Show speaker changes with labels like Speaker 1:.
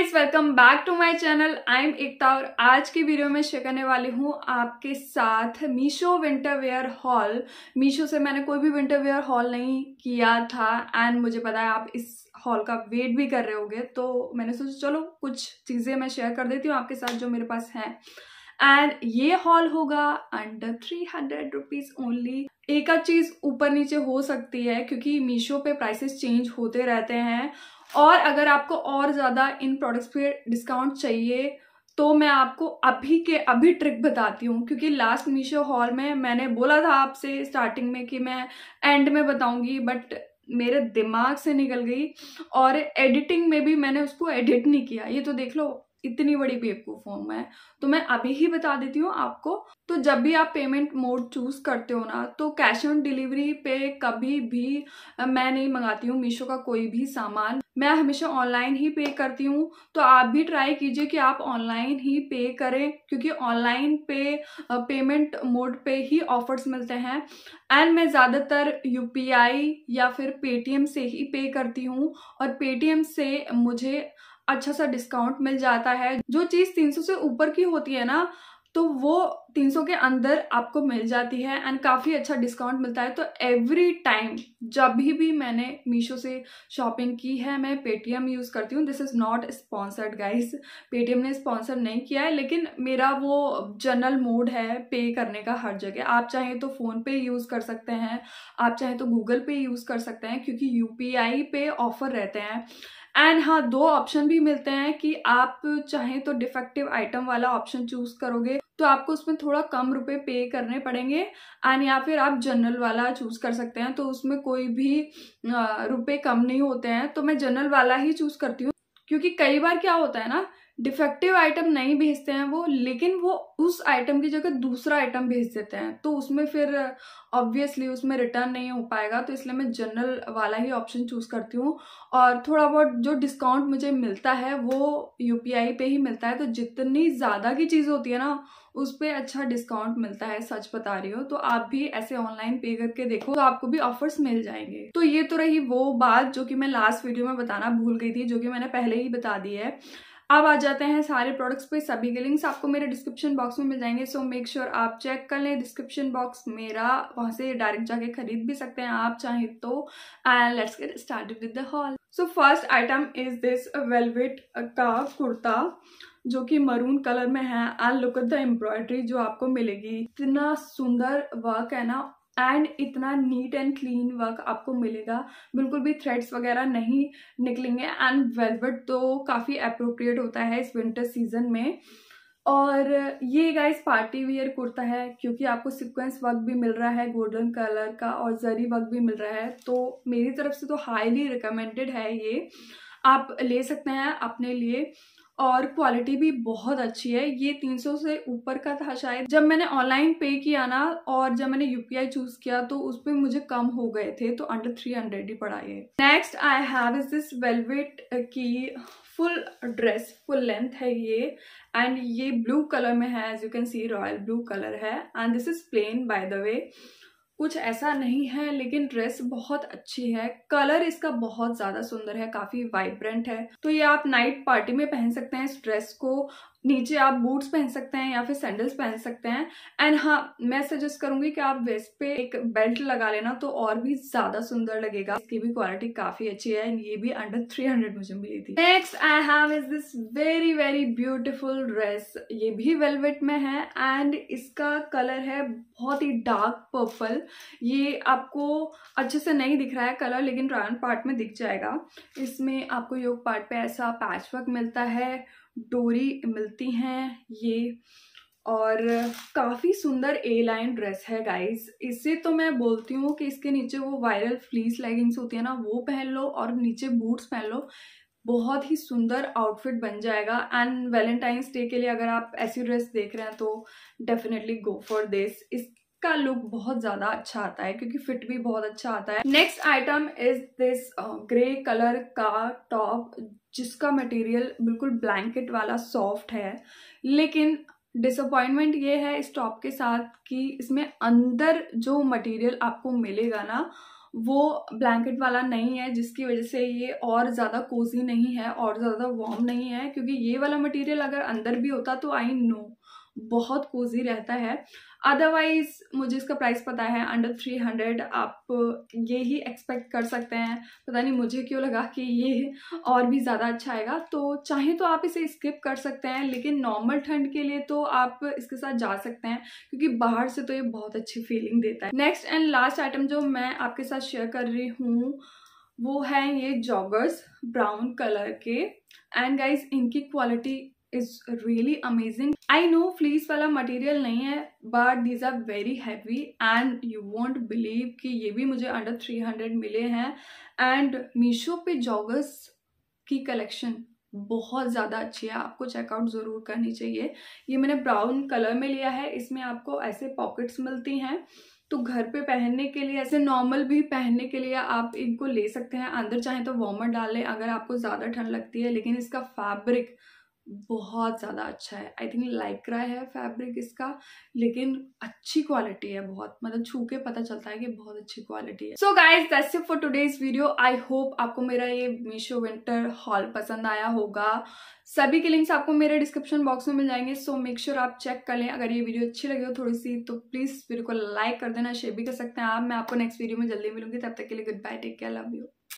Speaker 1: guys welcome back to my channel I am Ekta और आज की वीडियो में शेयर करने वाली हूँ आपके साथ Meesho winter wear haul Meesho से मैंने कोई भी विंटर वेयर हॉल नहीं किया था एंड मुझे पता है आप इस हॉल का वेट भी कर रहे होगे तो मैंने सोचा चलो कुछ चीज़ें मैं शेयर कर देती हूँ आपके साथ जो मेरे पास हैं एंड ये हॉल होगा under three hundred rupees only एक चीज़ ऊपर नीचे हो सकती है क्योंकि मीशो पे प्राइसेस चेंज होते रहते हैं और अगर आपको और ज़्यादा इन प्रोडक्ट्स पे डिस्काउंट चाहिए तो मैं आपको अभी के अभी ट्रिक बताती हूँ क्योंकि लास्ट मीशो हॉल में मैंने बोला था आपसे स्टार्टिंग में कि मैं एंड में बताऊँगी बट मेरे दिमाग से निकल गई और एडिटिंग में भी मैंने उसको एडिट नहीं किया ये तो देख लो इतनी बड़ी बेवकूफ़ हूँ मैं तो मैं अभी ही बता देती हूँ आपको तो जब भी आप पेमेंट मोड चूज़ करते हो ना तो कैश ऑन डिलीवरी पे कभी भी मैं नहीं मंगाती हूँ मीशो का कोई भी सामान मैं हमेशा ऑनलाइन ही पे करती हूँ तो आप भी ट्राई कीजिए कि आप ऑनलाइन ही पे करें क्योंकि ऑनलाइन पे पेमेंट मोड पे ही ऑफर्स मिलते हैं एंड मैं ज़्यादातर यूपीआई या फिर पेटीएम से ही पे करती हूँ और पेटीएम से मुझे अच्छा सा डिस्काउंट मिल जाता है जो चीज़ 300 से ऊपर की होती है ना तो वो 300 के अंदर आपको मिल जाती है एंड काफ़ी अच्छा डिस्काउंट मिलता है तो एवरी टाइम जब भी भी मैंने मीशो से शॉपिंग की है मैं पेटीएम यूज़ करती हूँ this is not sponsored guys Paytm ने स्पॉन्सर नहीं किया है लेकिन मेरा वो जनरल मोड है पे करने का हर जगह आप चाहें तो फ़ोन पे यूज़ कर सकते हैं आप चाहें तो गूगल पे यूज़ कर सकते हैं क्योंकि यू पे ऑफ़र रहते हैं एंड हाँ दो ऑप्शन भी मिलते हैं कि आप चाहें तो डिफेक्टिव आइटम वाला ऑप्शन चूज करोगे तो आपको उसमें थोड़ा कम रुपए पे करने पड़ेंगे एंड या फिर आप जनरल वाला चूज कर सकते हैं तो उसमें कोई भी रुपए कम नहीं होते हैं तो मैं जनरल वाला ही चूज करती हूँ क्योंकि कई बार क्या होता है ना डिफेक्टिव आइटम नहीं भेजते हैं वो लेकिन वो उस आइटम की जगह दूसरा आइटम भेज देते हैं तो उसमें फिर ऑब्वियसली उसमें रिटर्न नहीं हो पाएगा तो इसलिए मैं जनरल वाला ही ऑप्शन चूज़ करती हूँ और थोड़ा बहुत जो डिस्काउंट मुझे मिलता है वो यू पे ही मिलता है तो जितनी ज़्यादा की चीज़ होती है ना उस पर अच्छा डिस्काउंट मिलता है सच बता रही हो तो आप भी ऐसे ऑनलाइन पे करके देखो तो आपको भी ऑफर्स मिल जाएंगे तो ये तो रही वो बात जो कि मैं लास्ट वीडियो में बताना भूल गई थी जो कि मैंने पहले ही बता दी है अब आ जाते हैं सारे प्रोडक्ट्स पे सभी के लिंक्स आपको मेरे डिस्क्रिप्शन बॉक्स में मिल जाएंगे सो मेक श्योर आप चेक कर लें डिस्क्रिप्शन बॉक्स मेरा वहाँ से डायरेक्ट जाके खरीद भी सकते हैं आप चाहें तो and let's get start with the haul so first item is this velvet का कुर्ता जो कि मरून कलर में है and look at the embroidery जो आपको मिलेगी इतना सुंदर वर्क है ना एंड इतना नीट एंड क्लीन वर्क आपको मिलेगा बिल्कुल भी थ्रेड्स वगैरह नहीं निकलेंगे एंड वेलवेट तो काफ़ी अप्रोप्रिएट होता है इस विंटर सीजन में और ये गाइस पार्टी वियर कुर्ता है क्योंकि आपको सिक्वेंस वर्क भी मिल रहा है गोल्डन कलर का और जरी वर्क भी मिल रहा है तो मेरी तरफ से तो हाईली रिकमेंडेड है ये आप ले सकते हैं अपने लिए और क्वालिटी भी बहुत अच्छी है ये 300 से ऊपर का था शायद जब मैंने ऑनलाइन पे किया ना और जब मैंने यूपीआई चूज किया तो उस पर मुझे कम हो गए थे तो अंडर 300 ही पड़ा ये next I have is this velvet की फुल ड्रेस फुल लेंथ है ये एंड ये ब्लू कलर में है as you can see royal blue colour है and this is plain by the way कुछ ऐसा नहीं है लेकिन ड्रेस बहुत अच्छी है कलर इसका बहुत ज़्यादा सुंदर है काफ़ी वाइब्रेंट है तो ये आप नाइट पार्टी में पहन सकते हैं इस ड्रेस को नीचे आप बूट्स पहन सकते हैं या फिर सैंडल्स पहन सकते हैं एंड हाँ मैं सजेस्ट करूंगी कि आप वेस्ट पे एक बेल्ट लगा लेना तो और भी ज्यादा सुंदर लगेगा इसकी भी क्वालिटी काफी अच्छी है एंड ये भी अंडर 300 मुझे मिली थी next I have is this very very beautiful dress ये भी वेलवेट में है एंड इसका कलर है बहुत ही डार्क पर्पल ये आपको अच्छे से नहीं दिख रहा है कलर लेकिन ट्रायन पार्ट में दिख जाएगा इसमें आपको योग पार्ट पे ऐसा पैच वर्क मिलता है डोरी मिलती हैं ये और काफ़ी सुंदर ए लाइन ड्रेस है गाइस इससे तो मैं बोलती हूँ कि इसके नीचे वो वायरल फ्लीस लेगिंग्स होती है ना वो पहन लो और नीचे बूट्स पहन लो बहुत ही सुंदर आउटफिट बन जाएगा एंड वैलेंटाइंस डे के लिए अगर आप ऐसी ड्रेस देख रहे हैं तो डेफिनेटली गो फॉर दिस इस का लुक बहुत ज्यादा अच्छा आता है क्योंकि फिट भी बहुत अच्छा आता है next item is this grey colour का टॉप जिसका मटेरियल बिल्कुल ब्लैंकेट वाला सॉफ्ट है लेकिन डिसअपॉइंटमेंट ये है इस टॉप के साथ कि इसमें अंदर जो मटेरियल आपको मिलेगा ना वो ब्लैंकेट वाला नहीं है जिसकी वजह से ये और ज़्यादा कोजी नहीं है और ज़्यादा वार्म नहीं है क्योंकि ये वाला मटेरियल अगर अंदर भी होता तो आई नो बहुत कोजी रहता है अदरवाइज मुझे इसका प्राइस पता है अंडर थ्री हंड्रेड आप ये ही एक्सपेक्ट कर सकते हैं पता नहीं मुझे क्यों लगा कि ये और भी ज़्यादा अच्छा आएगा तो चाहे तो आप इसे स्किप कर सकते हैं लेकिन नॉर्मल ठंड के लिए तो आप इसके साथ जा सकते हैं क्योंकि बाहर से तो ये बहुत अच्छी फीलिंग देता है नेक्स्ट एंड लास्ट आइटम जो मैं आपके साथ शेयर कर रही हूँ वो है ये जॉगर्स ब्राउन कलर के एंड गाइज इनकी quality is really amazing I know fleece वाला मटेरियल नहीं है but these are very heavy and you won't believe कि ये भी मुझे अंडर थ्री हंड्रेड मिले हैं एंड मीशो पे जॉगर्स की कलेक्शन बहुत ज़्यादा अच्छी है आपको चेकआउट ज़रूर करनी चाहिए ये मैंने ब्राउन कलर में लिया है इसमें आपको ऐसे पॉकेट्स मिलती हैं तो घर पे पहनने के लिए ऐसे नॉर्मल भी पहनने के लिए आप इनको ले सकते हैं अंदर चाहें तो वॉमर डाल लें अगर आपको ज़्यादा ठंड लगती है लेकिन इसका फैब्रिक बहुत ज़्यादा अच्छा है आई थिंक लाइक्रा है फैब्रिक इसका लेकिन अच्छी क्वालिटी है बहुत मतलब छू के पता चलता है कि बहुत अच्छी क्वालिटी है so guys that's it for today's video I hope आपको मेरा ये मीशो विंटर हॉल पसंद आया होगा सभी के लिंक्स आपको मेरे डिस्क्रिप्शन बॉक्स में मिल जाएंगे सो मेक श्योर आप चेक कर लें अगर ये वीडियो अच्छी लगी हो थोड़ी सी तो प्लीज़ वीडियो को लाइक कर देना शेयर भी कर सकते हैं आप मैं आपको नेक्स्ट वीडियो में जल्दी मिलूंगी तब तक के लिए good bye take care love you